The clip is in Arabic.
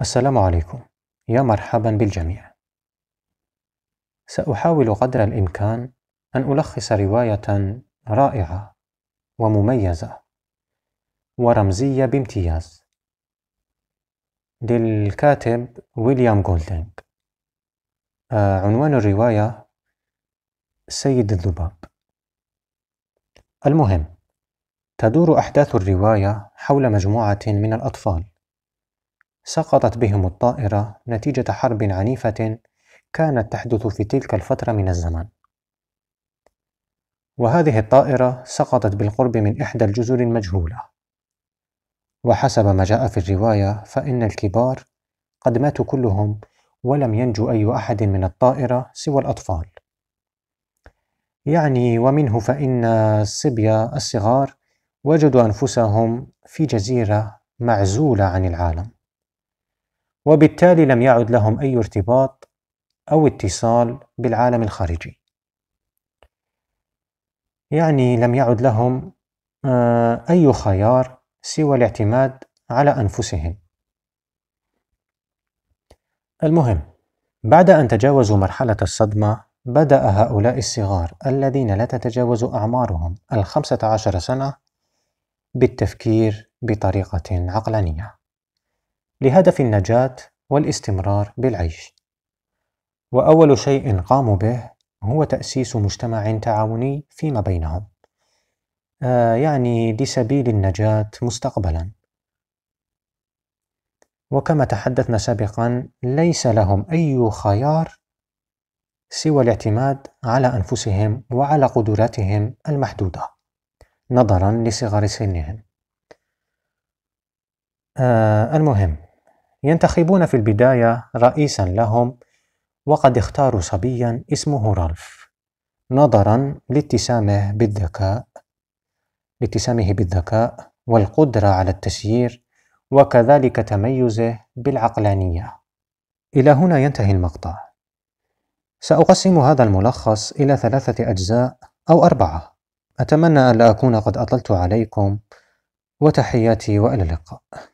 السلام عليكم يا مرحبا بالجميع ساحاول قدر الامكان ان الخص روايه رائعه ومميزه ورمزيه بامتياز للكاتب ويليام جولدينغ آه، عنوان الروايه سيد الذباب المهم تدور احداث الروايه حول مجموعه من الاطفال سقطت بهم الطائرة نتيجة حرب عنيفة كانت تحدث في تلك الفترة من الزمن وهذه الطائرة سقطت بالقرب من إحدى الجزر المجهولة وحسب ما جاء في الرواية فإن الكبار قد ماتوا كلهم ولم ينجو أي أحد من الطائرة سوى الأطفال يعني ومنه فإن الصبية الصغار وجدوا أنفسهم في جزيرة معزولة عن العالم وبالتالي لم يعد لهم أي ارتباط أو اتصال بالعالم الخارجي يعني لم يعد لهم آه، أي خيار سوى الاعتماد على أنفسهم المهم بعد أن تجاوزوا مرحلة الصدمة بدأ هؤلاء الصغار الذين لا تتجاوز أعمارهم الخمسة عشر سنة بالتفكير بطريقة عقلانية لهدف النجاة والاستمرار بالعيش. وأول شيء قاموا به هو تأسيس مجتمع تعاوني فيما بينهم، آه يعني لسبيل النجاة مستقبلا. وكما تحدثنا سابقا ليس لهم أي خيار سوى الاعتماد على أنفسهم وعلى قدراتهم المحدودة نظرا لصغر سنهم آه المهم ينتخبون في البداية رئيسا لهم وقد اختاروا صبيا اسمه رالف نظرا لاتسامه بالذكاء لاتسامه بالذكاء والقدرة على التسيير وكذلك تميزه بالعقلانية إلى هنا ينتهي المقطع سأقسم هذا الملخص إلى ثلاثة أجزاء أو أربعة أتمنى ألا أكون قد أطلت عليكم وتحياتي وإلى اللقاء